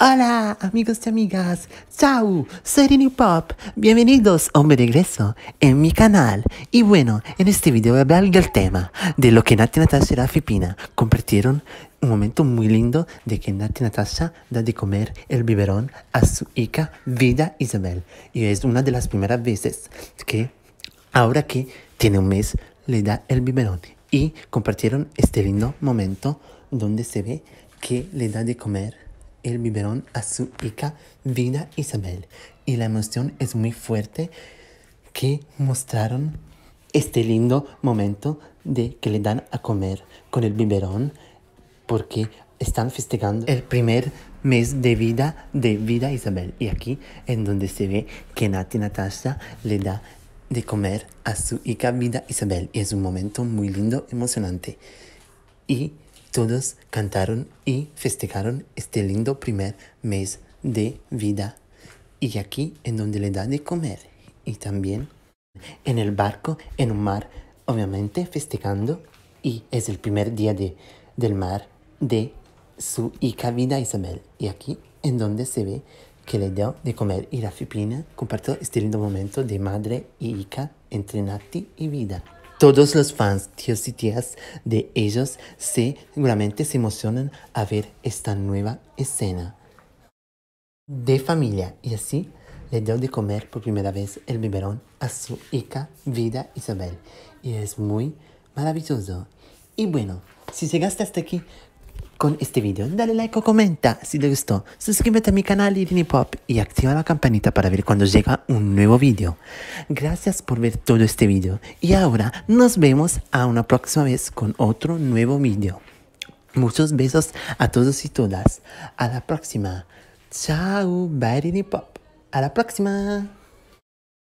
Hola amigos y amigas, chao, soy Rini Pop, bienvenidos a de regreso en mi canal. Y bueno, en este video voy a hablar del tema de lo que Nati Natasha y Rafi compartieron un momento muy lindo de que Nati Natasha da de comer el biberón a su hija Vida Isabel. Y es una de las primeras veces que ahora que tiene un mes le da el biberón. Y compartieron este lindo momento donde se ve que le da de comer el biberón a su hija Vida Isabel y la emoción es muy fuerte que mostraron este lindo momento de que le dan a comer con el biberón porque están festejando el primer mes de vida de Vida Isabel y aquí en donde se ve que Nati Natasha le da de comer a su hija Vida Isabel y es un momento muy lindo, emocionante y todos cantaron y festejaron este lindo primer mes de vida. Y aquí en donde le da de comer. Y también en el barco, en un mar, obviamente festejando. Y es el primer día del mar de su hija vida Isabel. Y aquí en donde se ve que le dio de comer y la Fipina compartió este lindo momento de madre y hija entre Nati y vida. Todos los fans, tíos y tías de ellos seguramente se emocionan a ver esta nueva escena de familia y así le dio de comer por primera vez el biberón a su hija Vida Isabel y es muy maravilloso. Y bueno, si llegaste hasta aquí, con este video. Dale like o comenta si te gustó. Suscríbete a mi canal Irini Pop y activa la campanita para ver cuando llega un nuevo video. Gracias por ver todo este video. Y ahora nos vemos a una próxima vez con otro nuevo video. Muchos besos a todos y todas. A la próxima. Chao, Irini Pop. A la próxima.